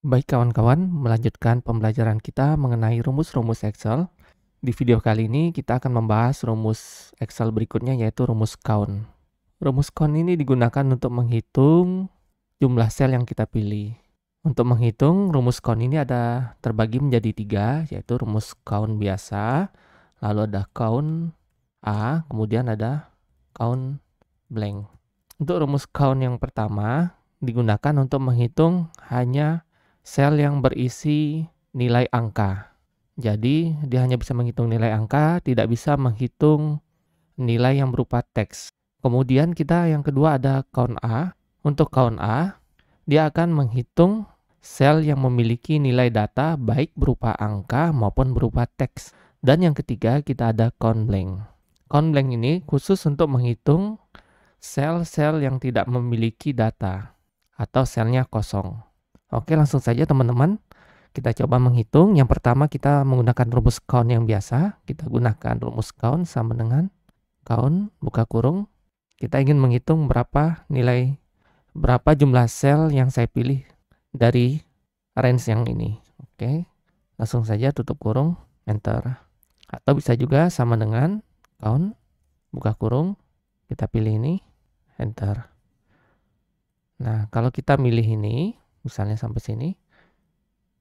Baik kawan-kawan, melanjutkan pembelajaran kita mengenai rumus-rumus Excel. Di video kali ini kita akan membahas rumus Excel berikutnya yaitu rumus count. Rumus count ini digunakan untuk menghitung jumlah sel yang kita pilih. Untuk menghitung rumus count ini ada terbagi menjadi tiga yaitu rumus count biasa, lalu ada count A, kemudian ada count blank. Untuk rumus count yang pertama digunakan untuk menghitung hanya sel yang berisi nilai angka. Jadi, dia hanya bisa menghitung nilai angka, tidak bisa menghitung nilai yang berupa teks. Kemudian kita yang kedua ada count A. Untuk count A, dia akan menghitung sel yang memiliki nilai data baik berupa angka maupun berupa teks. Dan yang ketiga kita ada count blank. Count blank ini khusus untuk menghitung sel-sel yang tidak memiliki data atau selnya kosong. Oke, langsung saja teman-teman. Kita coba menghitung. Yang pertama kita menggunakan rumus count yang biasa. Kita gunakan rumus count sama dengan count buka kurung. Kita ingin menghitung berapa nilai berapa jumlah sel yang saya pilih dari range yang ini. Oke. Langsung saja tutup kurung, enter. Atau bisa juga sama dengan count buka kurung, kita pilih ini, enter. Nah, kalau kita milih ini, misalnya sampai sini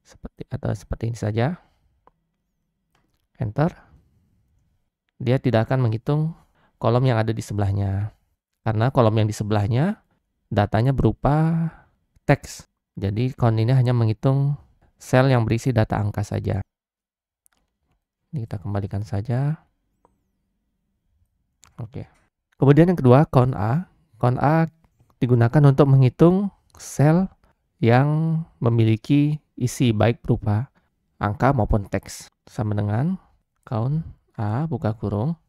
seperti atau seperti ini saja enter dia tidak akan menghitung kolom yang ada di sebelahnya karena kolom yang di sebelahnya datanya berupa teks jadi count ini hanya menghitung sel yang berisi data angka saja ini kita kembalikan saja oke kemudian yang kedua count A count A digunakan untuk menghitung sel yang memiliki isi baik berupa angka maupun teks. Sama dengan count A buka kurung.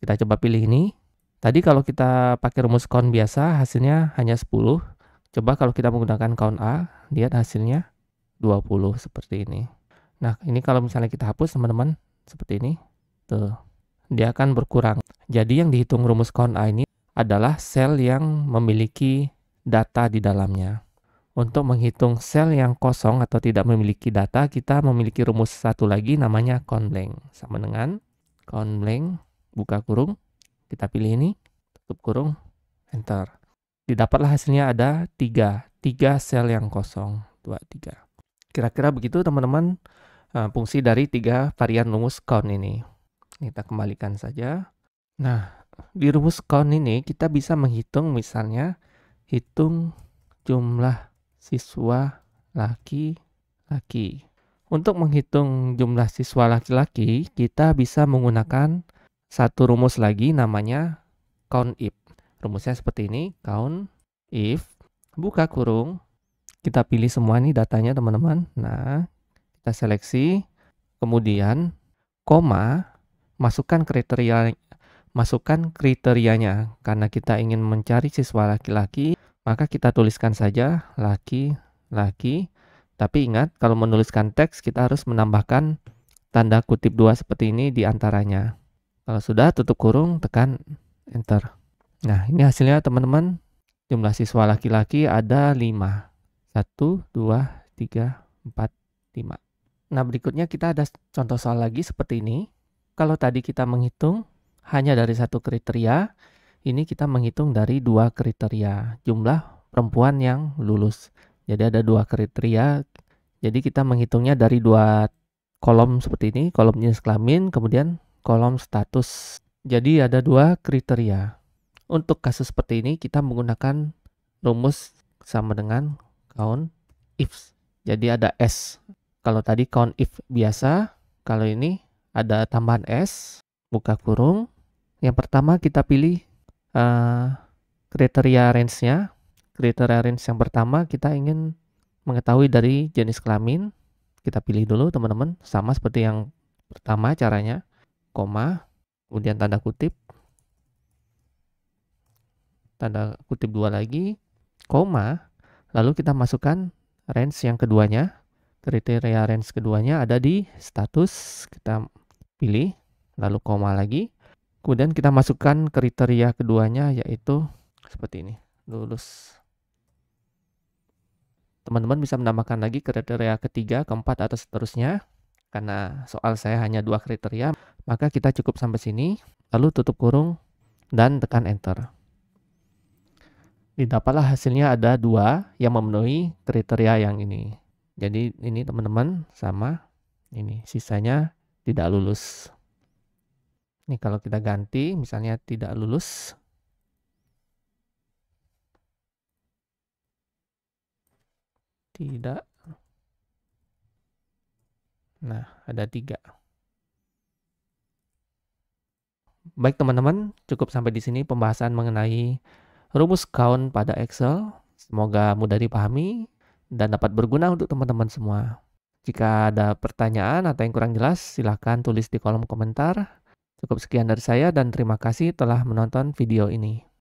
Kita coba pilih ini. Tadi kalau kita pakai rumus count biasa hasilnya hanya 10. Coba kalau kita menggunakan count A, lihat hasilnya 20 seperti ini. Nah, ini kalau misalnya kita hapus teman-teman seperti ini. Tuh. Dia akan berkurang. Jadi yang dihitung rumus count A ini adalah sel yang memiliki data di dalamnya untuk menghitung sel yang kosong atau tidak memiliki data, kita memiliki rumus satu lagi namanya conblank. Sama dengan conblank, buka kurung, kita pilih ini, tutup kurung, enter. Didapatlah hasilnya ada 3, 3 sel yang kosong, 2, 3. Kira-kira begitu teman-teman eh, fungsi dari tiga varian rumus count ini. Kita kembalikan saja. Nah, di rumus count ini kita bisa menghitung misalnya hitung jumlah siswa laki-laki. Untuk menghitung jumlah siswa laki-laki, kita bisa menggunakan satu rumus lagi namanya count if. Rumusnya seperti ini, count if, buka kurung, kita pilih semua nih datanya teman-teman. Nah, kita seleksi, kemudian koma, masukkan kriteria masukkan kriterianya karena kita ingin mencari siswa laki-laki maka kita tuliskan saja laki-laki. Tapi ingat, kalau menuliskan teks kita harus menambahkan tanda kutip dua seperti ini di antaranya. Kalau sudah, tutup kurung, tekan Enter. Nah, ini hasilnya teman-teman. Jumlah siswa laki-laki ada 5. 1, 2, 3, 4, 5. Nah, berikutnya kita ada contoh soal lagi seperti ini. Kalau tadi kita menghitung hanya dari satu kriteria, ini kita menghitung dari dua kriteria jumlah perempuan yang lulus. Jadi ada dua kriteria. Jadi kita menghitungnya dari dua kolom seperti ini, kolom jenis kelamin, kemudian kolom status. Jadi ada dua kriteria. Untuk kasus seperti ini kita menggunakan rumus sama dengan count if. Jadi ada s. Kalau tadi count if biasa, kalau ini ada tambahan s, buka kurung. Yang pertama kita pilih Eh, kriteria range-nya. Kriteria range yang pertama kita ingin mengetahui dari jenis kelamin. Kita pilih dulu teman-teman, sama seperti yang pertama caranya, koma, kemudian tanda kutip, tanda kutip dua lagi, koma, lalu kita masukkan range yang keduanya. Kriteria range keduanya ada di status, kita pilih, lalu koma lagi, Kemudian kita masukkan kriteria keduanya yaitu seperti ini, lulus. Teman-teman bisa menambahkan lagi kriteria ketiga, keempat, atau seterusnya. Karena soal saya hanya dua kriteria, maka kita cukup sampai sini, lalu tutup kurung, dan tekan enter. Didapatlah hasilnya ada dua yang memenuhi kriteria yang ini. Jadi ini teman-teman sama ini, sisanya tidak lulus. Nih kalau kita ganti misalnya tidak lulus. Tidak. Nah, ada tiga. Baik teman-teman, cukup sampai di sini pembahasan mengenai rumus count pada Excel. Semoga mudah dipahami dan dapat berguna untuk teman-teman semua. Jika ada pertanyaan atau yang kurang jelas, silahkan tulis di kolom komentar. Cukup sekian dari saya dan terima kasih telah menonton video ini.